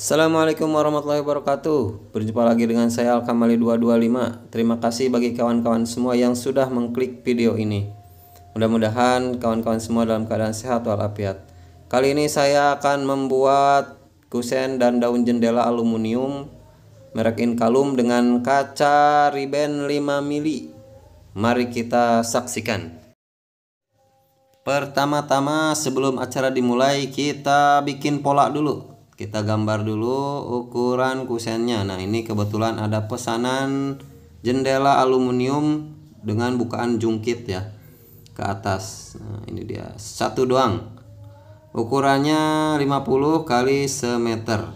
Assalamualaikum warahmatullahi wabarakatuh Berjumpa lagi dengan saya Alkamali225 Terima kasih bagi kawan-kawan semua yang sudah mengklik video ini Mudah-mudahan kawan-kawan semua dalam keadaan sehat walafiat Kali ini saya akan membuat kusen dan daun jendela aluminium merek Inkalum dengan kaca riben 5 mili Mari kita saksikan. Pertama-tama sebelum acara dimulai kita bikin pola dulu kita gambar dulu ukuran kusennya nah ini kebetulan ada pesanan jendela aluminium dengan bukaan jungkit ya ke atas nah ini dia satu doang ukurannya 50 kali semeter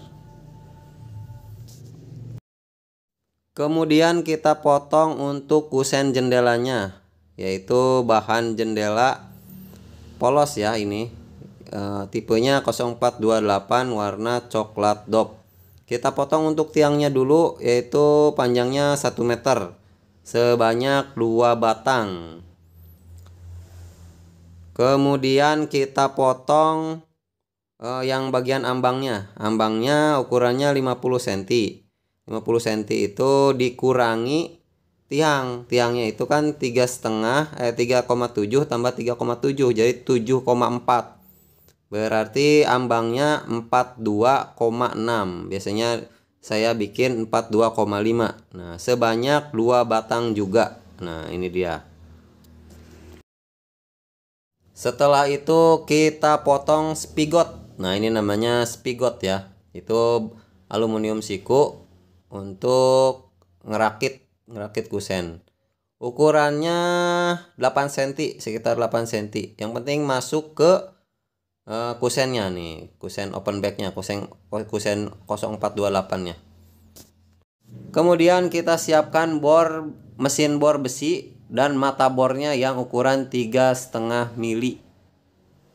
kemudian kita potong untuk kusen jendelanya yaitu bahan jendela polos ya ini uh, tipenya 0428 warna coklat dop kita potong untuk tiangnya dulu yaitu panjangnya 1 meter sebanyak dua batang kemudian kita potong uh, yang bagian ambangnya ambangnya ukurannya 50 cm 50 cm itu dikurangi tiang tiangnya itu kan tiga setengah eh 3,7 tambah 3,7 jadi 7,4 Berarti ambangnya 42,6. Biasanya saya bikin 42,5. Nah, sebanyak 2 batang juga. Nah, ini dia. Setelah itu kita potong spigot. Nah, ini namanya spigot ya. Itu aluminium siku untuk ngerakit ngerakit kusen. Ukurannya 8 cm, sekitar 8 cm. Yang penting masuk ke Eh, kusennya nih kusen open backnya kusen kusen 0428 nya kemudian kita siapkan bor mesin bor besi dan mata bornya yang ukuran tiga setengah mili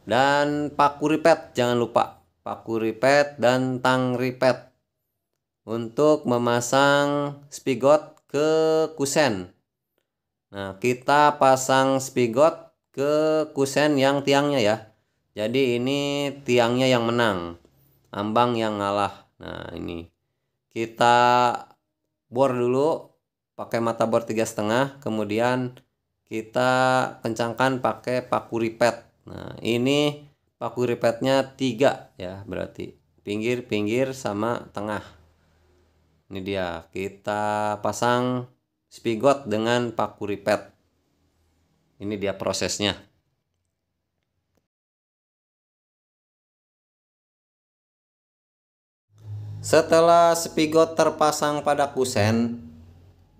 dan paku ripet jangan lupa paku ripet dan tang ripet untuk memasang spigot ke kusen nah kita pasang spigot ke kusen yang tiangnya ya jadi ini tiangnya yang menang, ambang yang ngalah. Nah, ini. Kita bor dulu pakai mata bor tiga setengah kemudian kita kencangkan pakai paku ripet nah ini paku ripetnya tiga ya berarti pinggir pinggir sama tengah ini dia kita pasang spigot dengan paku ripet ini dia prosesnya Setelah spigot terpasang pada kusen,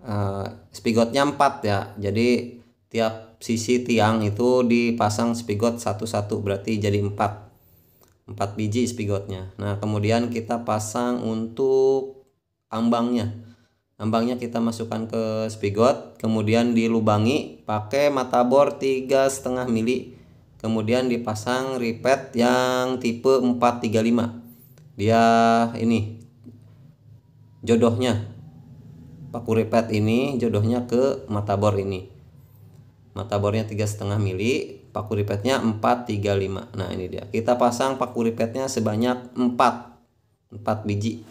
eh, spigotnya empat ya. Jadi tiap sisi tiang itu dipasang spigot satu-satu berarti jadi empat, empat biji spigotnya. Nah, kemudian kita pasang untuk ambangnya. Ambangnya kita masukkan ke spigot, kemudian dilubangi pakai mata bor tiga setengah mili. Kemudian dipasang ripet yang tipe 435 dia ini jodohnya paku ripet ini jodohnya ke mata bor ini mata bornya tiga setengah mili Pak Kuripetnya 435 nah ini dia kita pasang paku ripetnya sebanyak 4 4 biji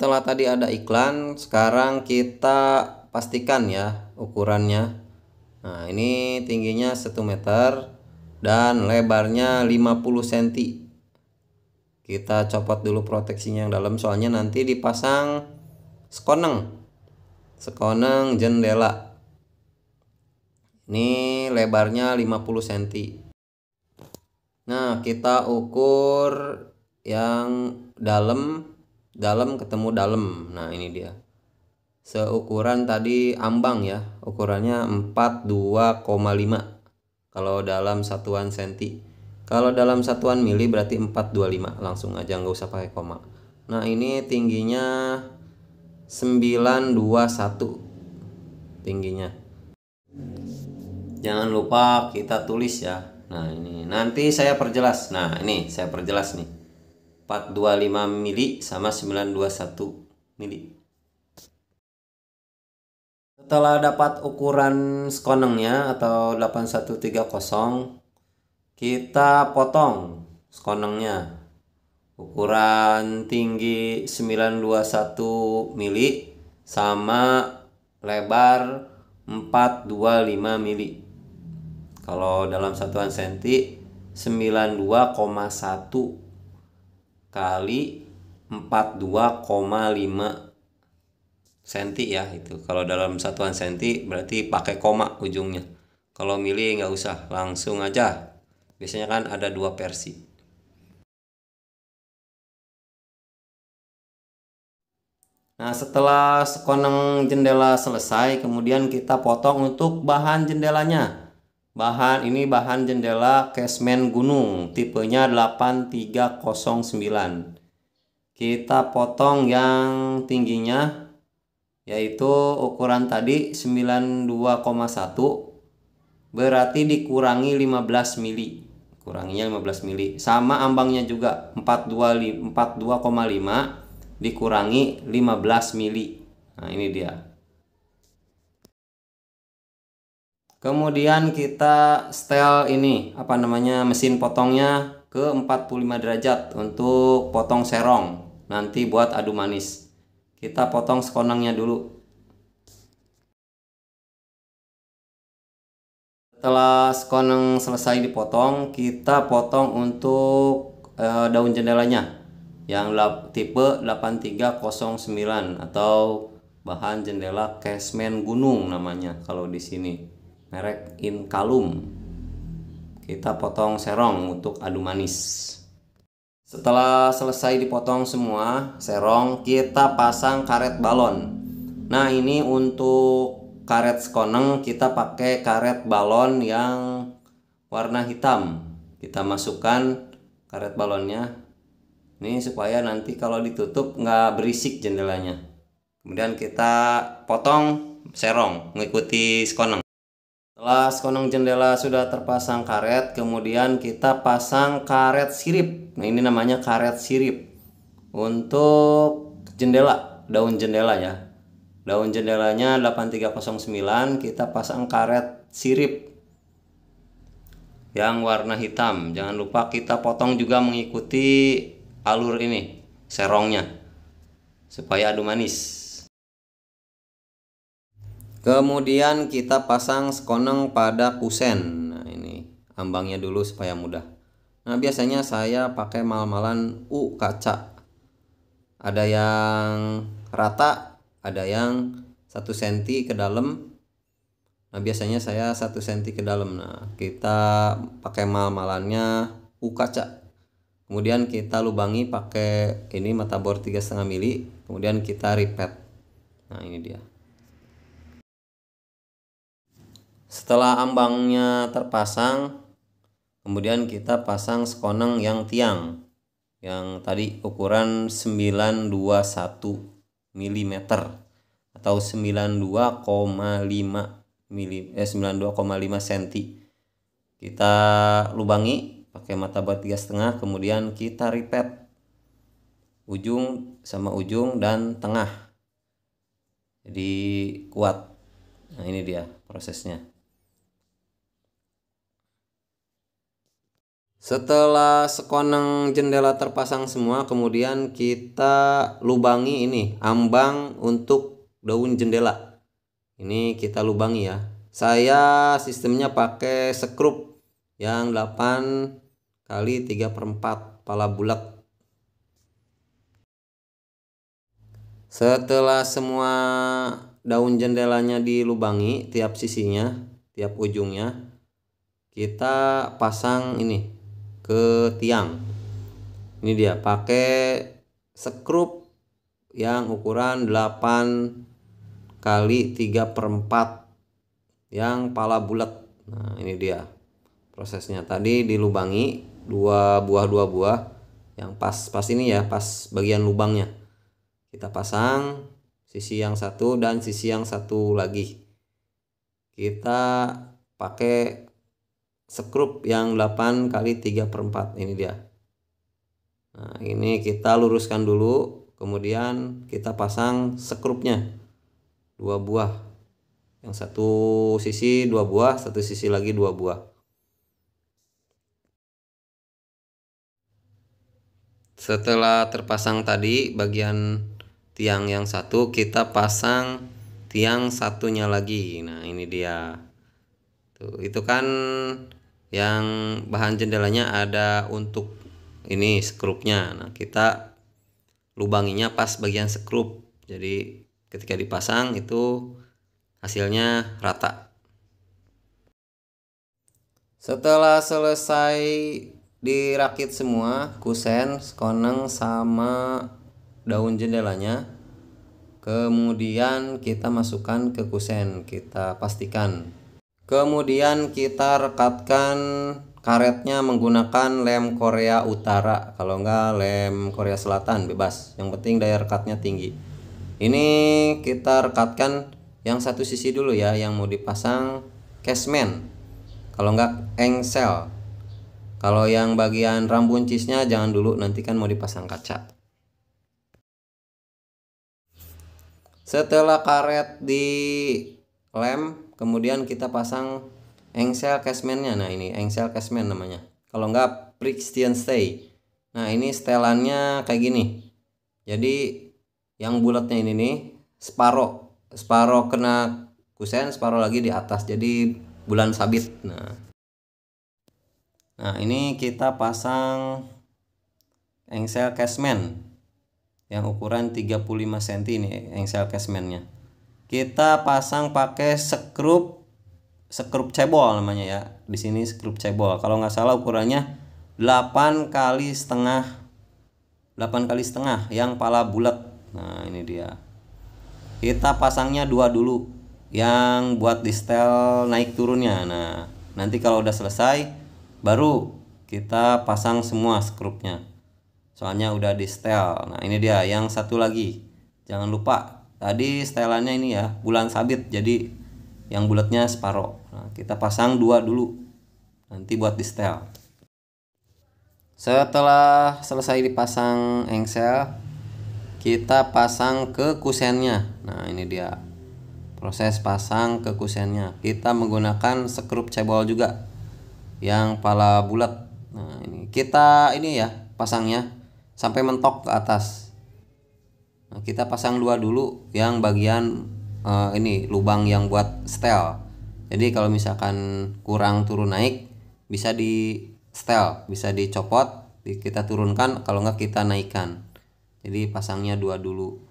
setelah tadi ada iklan sekarang kita pastikan ya ukurannya nah ini tingginya 1 meter dan lebarnya 50 cm kita copot dulu proteksinya yang dalam soalnya nanti dipasang sekoneng sekoneng jendela ini lebarnya 50 cm nah kita ukur yang dalam dalam ketemu dalam nah ini dia seukuran tadi ambang ya ukurannya 42,5 kalau dalam satuan senti kalau dalam satuan mili berarti 425 langsung aja nggak usah pakai koma nah ini tingginya 921 tingginya jangan lupa kita tulis ya nah ini nanti saya perjelas nah ini saya perjelas nih 425 mili sama 921 mili setelah dapat ukuran skonengnya atau 8130 kita potong skonengnya ukuran tinggi 921 mili sama lebar 425 mili kalau dalam satuan senti 92,1 kali 42,5 cm ya itu kalau dalam satuan cm berarti pakai koma ujungnya kalau milih nggak usah langsung aja biasanya kan ada dua versi nah setelah sekoneng jendela selesai kemudian kita potong untuk bahan jendelanya Bahan ini bahan jendela casement gunung, tipenya 8309. Kita potong yang tingginya yaitu ukuran tadi 92,1 berarti dikurangi 15 mili. Kuranginya 15 mili. Sama ambangnya juga 42,5 dikurangi 15 mili. Nah, ini dia. kemudian kita setel ini apa namanya mesin potongnya ke 45 derajat untuk potong serong nanti buat adu manis kita potong sekonangnya dulu setelah sekonang selesai dipotong kita potong untuk e, daun jendelanya yang lap, tipe 8309 atau bahan jendela casement gunung namanya kalau di sini merek Inkalum. Kita potong serong untuk adu manis. Setelah selesai dipotong semua serong, kita pasang karet balon. Nah, ini untuk karet skoneng kita pakai karet balon yang warna hitam. Kita masukkan karet balonnya. Ini supaya nanti kalau ditutup nggak berisik jendelanya. Kemudian kita potong serong mengikuti skoneng. Setelah sekonong jendela sudah terpasang karet, kemudian kita pasang karet sirip. Nah, ini namanya karet sirip. Untuk jendela, daun jendela ya. Daun jendelanya 8309 kita pasang karet sirip yang warna hitam. Jangan lupa kita potong juga mengikuti alur ini, serongnya supaya adu manis. Kemudian kita pasang sekoneng pada kusen. Nah, ini ambangnya dulu supaya mudah. Nah, biasanya saya pakai mal-malan U kaca. Ada yang rata, ada yang 1 cm ke dalam. Nah, biasanya saya 1 cm ke dalam. Nah, kita pakai mal-malannya U kaca. Kemudian kita lubangi pakai ini mata bor 3,5 mili. Kemudian kita repeat. Nah, ini dia. Setelah ambangnya terpasang, kemudian kita pasang sekoneng yang tiang yang tadi ukuran 921 mm atau 92,5 mm, eh 92,5 cm. Kita lubangi pakai mata bat tiga setengah, kemudian kita ripet ujung sama ujung dan tengah. Jadi kuat. Nah ini dia prosesnya. Setelah sekoneng jendela terpasang semua, kemudian kita lubangi ini ambang untuk daun jendela. Ini kita lubangi ya. Saya sistemnya pakai sekrup yang 8 kali 3 per 4 pala bulat. Setelah semua daun jendelanya dilubangi tiap sisinya, tiap ujungnya, kita pasang ini ke tiang ini dia pakai sekrup yang ukuran 8 kali 3 per 4 yang pala bulat nah ini dia prosesnya tadi dilubangi dua buah dua buah yang pas pas ini ya pas bagian lubangnya kita pasang sisi yang satu dan sisi yang satu lagi kita pakai sekrup yang 8 kali 3 per 4 ini dia nah ini kita luruskan dulu kemudian kita pasang skrupnya dua buah yang satu sisi dua buah satu sisi lagi dua buah setelah terpasang tadi bagian tiang yang satu kita pasang tiang satunya lagi nah ini dia Tuh, itu kan yang bahan jendelanya ada untuk ini skrupnya nah kita lubanginya pas bagian skrup jadi ketika dipasang itu hasilnya rata setelah selesai dirakit semua kusen koneng sama daun jendelanya kemudian kita masukkan ke kusen kita pastikan Kemudian kita rekatkan karetnya menggunakan lem Korea Utara, kalau enggak lem Korea Selatan bebas. Yang penting daya rekatnya tinggi. Ini kita rekatkan yang satu sisi dulu ya, yang mau dipasang casement. Kalau enggak engsel. Kalau yang bagian rambun cisnya jangan dulu, nanti kan mau dipasang kaca. Setelah karet di lem kemudian kita pasang engsel casementnya nah ini engsel casement namanya kalau enggak Christian stay nah ini setelannya kayak gini jadi yang bulatnya ini nih separo separo kena kusen separo lagi di atas jadi bulan sabit nah nah ini kita pasang engsel casement yang ukuran 35 cm ini engsel casementnya kita pasang pakai sekrup sekrup cebol namanya ya di sini sekrup cebol kalau nggak salah ukurannya 8 kali setengah 8 kali setengah yang pala bulat nah ini dia kita pasangnya dua dulu yang buat distel naik turunnya nah nanti kalau udah selesai baru kita pasang semua skrupnya soalnya udah distel. nah ini dia yang satu lagi jangan lupa tadi setelannya ini ya bulan sabit jadi yang bulatnya separo nah, kita pasang dua dulu nanti buat di setel setelah selesai dipasang engsel kita pasang ke kusennya nah ini dia proses pasang ke kusennya kita menggunakan sekrup cebol juga yang pala bulat nah ini kita ini ya pasangnya sampai mentok ke atas Nah, kita pasang dua dulu yang bagian uh, ini lubang yang buat setel. Jadi kalau misalkan kurang turun naik bisa di setel, bisa dicopot, kita turunkan kalau enggak kita naikkan. Jadi pasangnya dua dulu.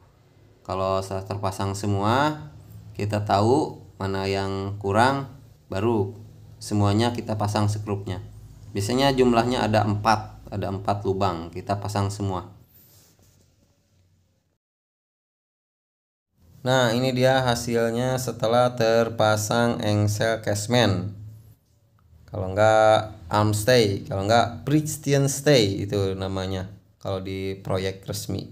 Kalau sudah terpasang semua, kita tahu mana yang kurang baru semuanya kita pasang skrupnya. Biasanya jumlahnya ada empat ada empat lubang, kita pasang semua. Nah, ini dia hasilnya setelah terpasang engsel casement. Kalau enggak arm stay, kalau enggak christian stay itu namanya kalau di proyek resmi.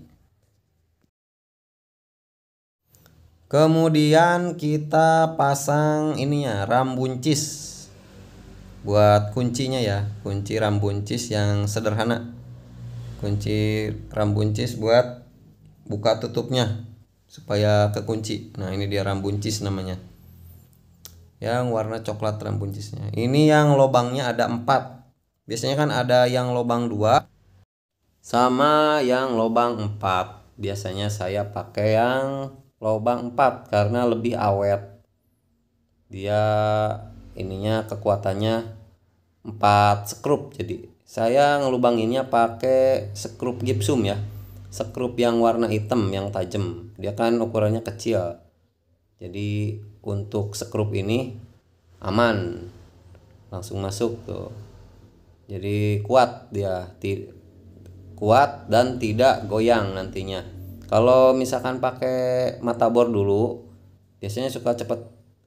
Kemudian kita pasang ininya ram buncis buat kuncinya ya, kunci ram buncis yang sederhana. Kunci ram buncis buat buka tutupnya supaya kekunci nah ini dia rambuncis namanya yang warna coklat rambuncisnya ini yang lobangnya ada empat biasanya kan ada yang lobang dua sama yang lobang empat biasanya saya pakai yang lobang empat karena lebih awet dia ininya kekuatannya 4 sekrup jadi saya ngelubanginnya pakai sekrup gipsum ya sekrup yang warna hitam yang tajam dia kan ukurannya kecil jadi untuk sekrup ini aman langsung masuk tuh jadi kuat dia ti kuat dan tidak goyang nantinya kalau misalkan pakai mata bor dulu biasanya suka cepat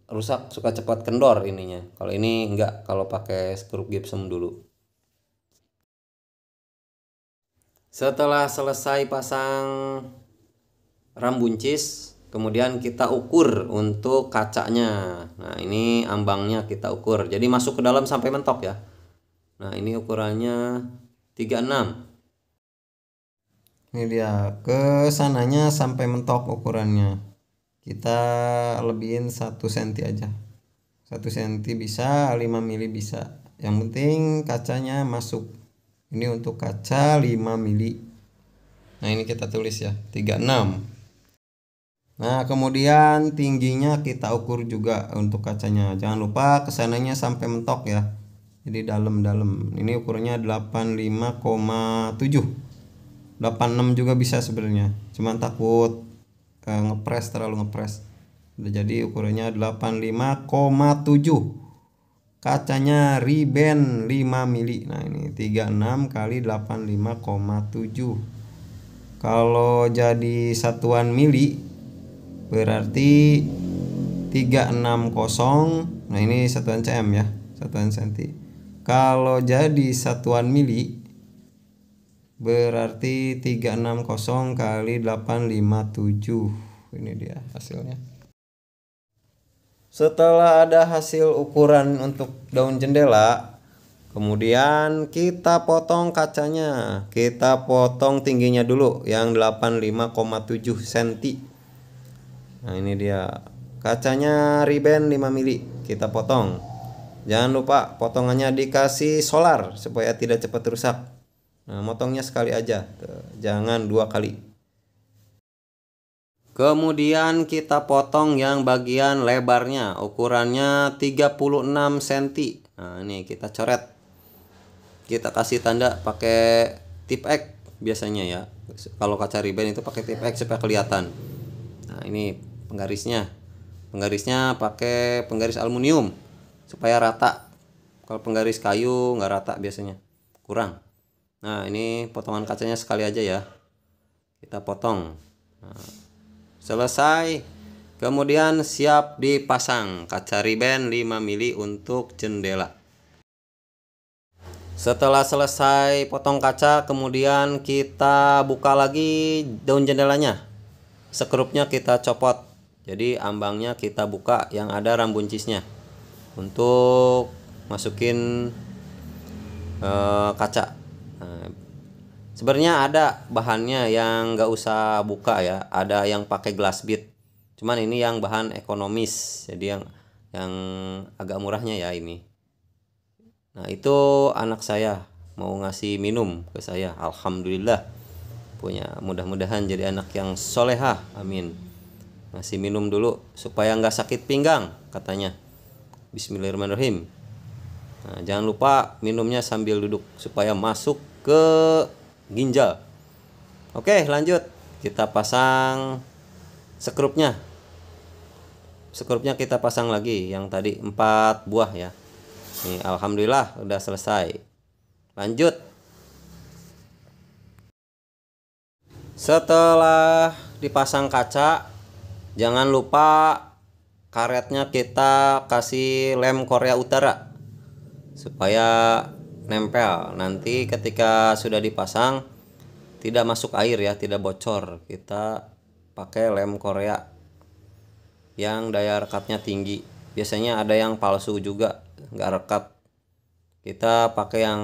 rusak suka cepat kendor ininya kalau ini enggak kalau pakai skrup gypsum dulu Setelah selesai pasang buncis kemudian kita ukur untuk kacanya. Nah, ini ambangnya kita ukur. Jadi masuk ke dalam sampai mentok ya. Nah, ini ukurannya 36. Ini dia, ke sananya sampai mentok ukurannya. Kita lebihin 1 cm aja. 1 cm bisa, 5 mili bisa. Yang penting kacanya masuk ini untuk kaca 5 mili nah ini kita tulis ya 36 Nah, kemudian tingginya kita ukur juga untuk kacanya. Jangan lupa kesananya sampai mentok ya. Jadi dalam-dalam. Ini ukurannya 85,7. 86 juga bisa sebenarnya. Cuman takut eh, ngepres terlalu ngepres. Jadi ukurannya 85,7 kacanya riben 5 mili nah ini 36 kali 85,7 kalau jadi satuan mili berarti 360 nah ini satuan cm ya satuan senti kalau jadi satuan mili berarti 360 kali 857 ini dia hasilnya setelah ada hasil ukuran untuk daun jendela, kemudian kita potong kacanya. Kita potong tingginya dulu yang 85,7 cm. Nah, ini dia. Kacanya riben 5 mili kita potong. Jangan lupa potongannya dikasih solar supaya tidak cepat rusak. Nah, motongnya sekali aja. jangan dua kali. Kemudian kita potong yang bagian lebarnya, ukurannya 36 cm. Nah, ini kita coret. Kita kasih tanda pakai tip X biasanya ya. Kalau kaca riben itu pakai tip X supaya kelihatan. Nah, ini penggarisnya. Penggarisnya pakai penggaris aluminium supaya rata. Kalau penggaris kayu nggak rata biasanya, kurang. Nah, ini potongan kacanya sekali aja ya. Kita potong. Nah selesai kemudian siap dipasang kaca riben 5 mili untuk jendela setelah selesai potong kaca kemudian kita buka lagi daun jendelanya Sekrupnya kita copot jadi ambangnya kita buka yang ada rambuncisnya untuk masukin e, kaca nah, Sebenarnya ada bahannya yang nggak usah buka ya. Ada yang pakai glass bead. Cuman ini yang bahan ekonomis. Jadi yang yang agak murahnya ya ini. Nah, itu anak saya mau ngasih minum ke saya. Alhamdulillah punya. Mudah-mudahan jadi anak yang solehah. Amin. Ngasih minum dulu supaya nggak sakit pinggang katanya. Bismillahirrahmanirrahim. Nah, jangan lupa minumnya sambil duduk supaya masuk ke ginjal. Oke, lanjut. Kita pasang sekrupnya. Sekrupnya kita pasang lagi yang tadi 4 buah ya. Ini alhamdulillah udah selesai. Lanjut. Setelah dipasang kaca, jangan lupa karetnya kita kasih lem Korea Utara supaya nempel. Nanti ketika sudah dipasang tidak masuk air ya, tidak bocor. Kita pakai lem Korea yang daya rekatnya tinggi. Biasanya ada yang palsu juga, nggak rekat. Kita pakai yang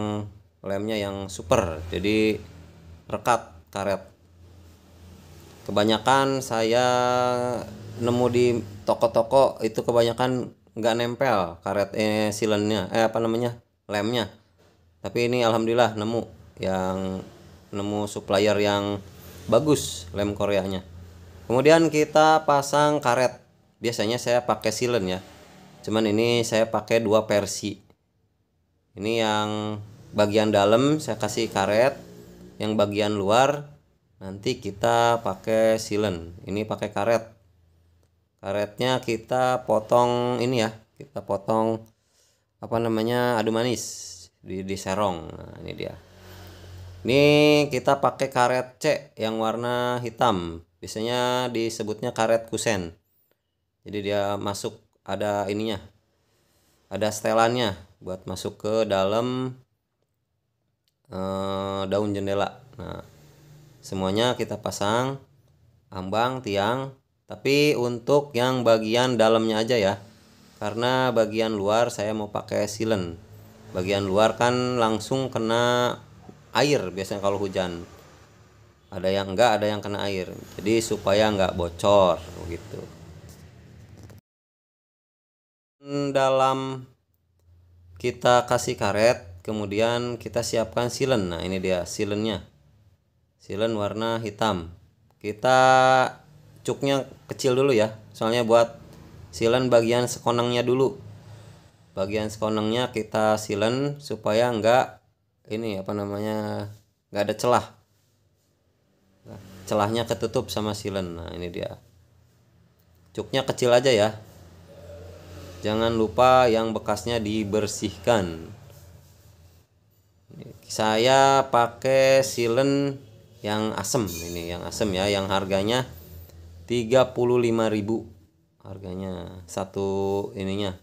lemnya yang super, jadi rekat karet. Kebanyakan saya nemu di toko-toko itu kebanyakan nggak nempel karet eh silennya eh apa namanya lemnya tapi ini alhamdulillah nemu yang nemu supplier yang bagus lem koreanya kemudian kita pasang karet biasanya saya pakai silen ya cuman ini saya pakai dua versi ini yang bagian dalam saya kasih karet yang bagian luar nanti kita pakai silen ini pakai karet karetnya kita potong ini ya kita potong apa namanya adu manis di di serong nah, ini dia ini kita pakai karet C yang warna hitam biasanya disebutnya karet kusen jadi dia masuk ada ininya ada setelannya buat masuk ke dalam eh, daun jendela nah semuanya kita pasang ambang tiang tapi untuk yang bagian dalamnya aja ya karena bagian luar saya mau pakai silen bagian luar kan langsung kena air biasanya kalau hujan ada yang enggak ada yang kena air jadi supaya enggak bocor gitu dalam kita kasih karet kemudian kita siapkan silen nah ini dia silennya silen warna hitam kita cuknya kecil dulu ya soalnya buat silen bagian sekonangnya dulu bagian sponengnya kita silen supaya enggak ini apa namanya enggak ada celah nah, celahnya ketutup sama silen nah ini dia cuknya kecil aja ya jangan lupa yang bekasnya dibersihkan saya pakai silen yang asem ini yang asem ya yang harganya 35.000 harganya satu ininya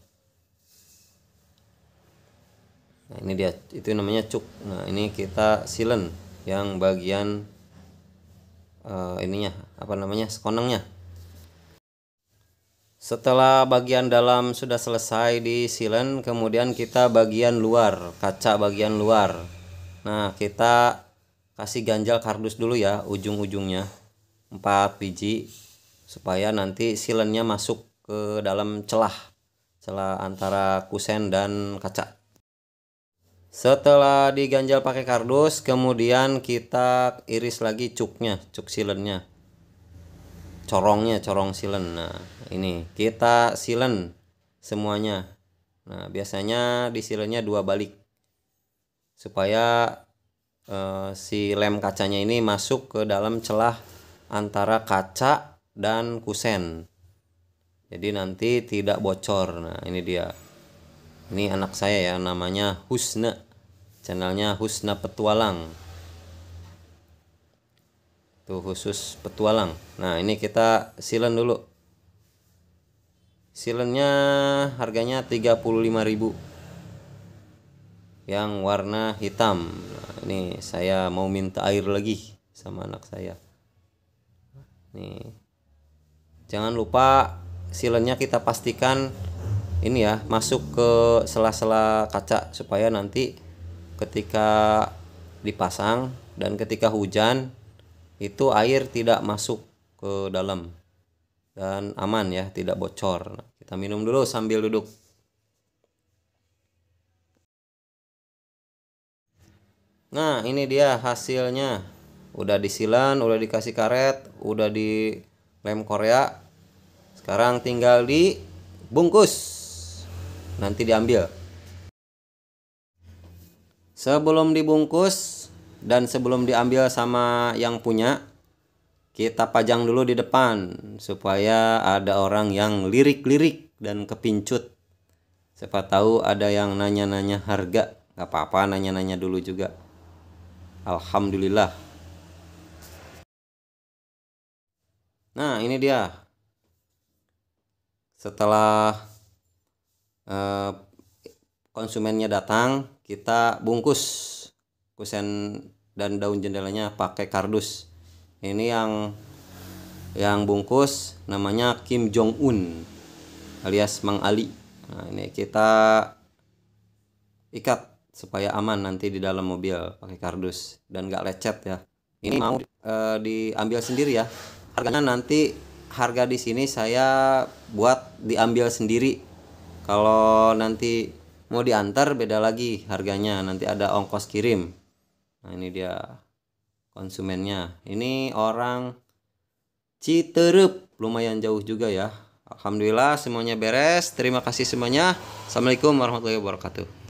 nah, ini dia itu namanya cuk nah ini kita silen yang bagian uh, ininya apa namanya sekonengnya setelah bagian dalam sudah selesai di silen kemudian kita bagian luar kaca bagian luar nah kita kasih ganjal kardus dulu ya ujung-ujungnya 4 biji supaya nanti silennya masuk ke dalam celah celah antara kusen dan kaca setelah diganjal pakai kardus, kemudian kita iris lagi cuknya, cuk silennya. Corongnya, corong silen. Nah, ini kita silen semuanya. Nah, biasanya di disilennya dua balik. Supaya eh, si lem kacanya ini masuk ke dalam celah antara kaca dan kusen. Jadi nanti tidak bocor. Nah, ini dia ini anak saya ya namanya Husna channelnya Husna Petualang tuh khusus petualang nah ini kita silen dulu silennya harganya 35.000 yang warna hitam nah, ini saya mau minta air lagi sama anak saya nih jangan lupa silennya kita pastikan ini ya masuk ke sela-sela kaca supaya nanti ketika dipasang dan ketika hujan itu air tidak masuk ke dalam dan aman ya tidak bocor nah, kita minum dulu sambil duduk nah ini dia hasilnya udah disilan udah dikasih karet udah di lem korea sekarang tinggal di bungkus nanti diambil. Sebelum dibungkus dan sebelum diambil sama yang punya, kita pajang dulu di depan supaya ada orang yang lirik-lirik dan kepincut. Siapa tahu ada yang nanya-nanya harga, nggak apa-apa nanya-nanya dulu juga. Alhamdulillah. Nah, ini dia. Setelah Eh, konsumennya datang kita bungkus kusen dan daun jendelanya pakai kardus ini yang yang bungkus namanya Kim Jong Un alias Mang Ali nah ini kita ikat supaya aman nanti di dalam mobil pakai kardus dan gak lecet ya ini mau e, diambil sendiri ya harganya nanti harga di sini saya buat diambil sendiri kalau nanti mau diantar beda lagi harganya, nanti ada ongkos kirim. Nah, ini dia konsumennya. Ini orang Citerup, lumayan jauh juga ya. Alhamdulillah semuanya beres. Terima kasih semuanya. Assalamualaikum warahmatullahi wabarakatuh.